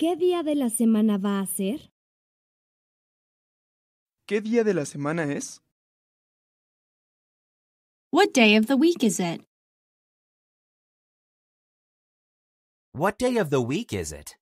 ¿Qué día de la semana va a ser? ¿Qué día de la semana es? What day of the week is it? What day of the week is it?